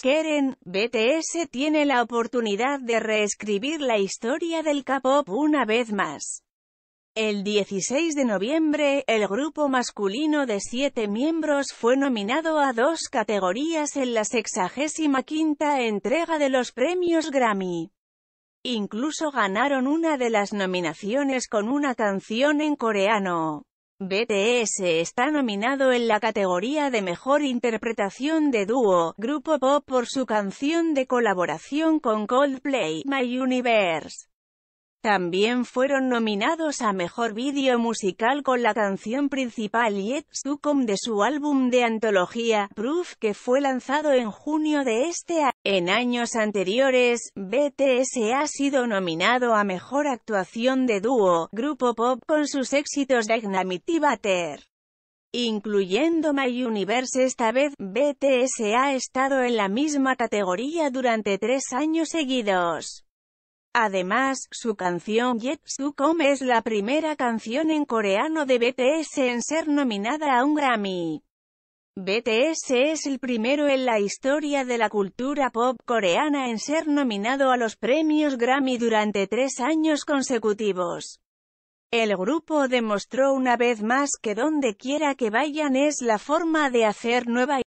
Keren, BTS tiene la oportunidad de reescribir la historia del K-pop una vez más. El 16 de noviembre, el grupo masculino de siete miembros fue nominado a dos categorías en la 65 entrega de los premios Grammy. Incluso ganaron una de las nominaciones con una canción en coreano. BTS está nominado en la categoría de Mejor Interpretación de Dúo, Grupo Pop por su canción de colaboración con Coldplay, My Universe. También fueron nominados a Mejor Vídeo Musical con la canción principal Yet Sucom de su álbum de antología, Proof, que fue lanzado en junio de este año. En años anteriores, BTS ha sido nominado a Mejor Actuación de Dúo, Grupo Pop, con sus éxitos de y Butter. Incluyendo My Universe esta vez, BTS ha estado en la misma categoría durante tres años seguidos. Además, su canción Jet Come es la primera canción en coreano de BTS en ser nominada a un Grammy. BTS es el primero en la historia de la cultura pop coreana en ser nominado a los premios Grammy durante tres años consecutivos. El grupo demostró una vez más que donde quiera que vayan es la forma de hacer nueva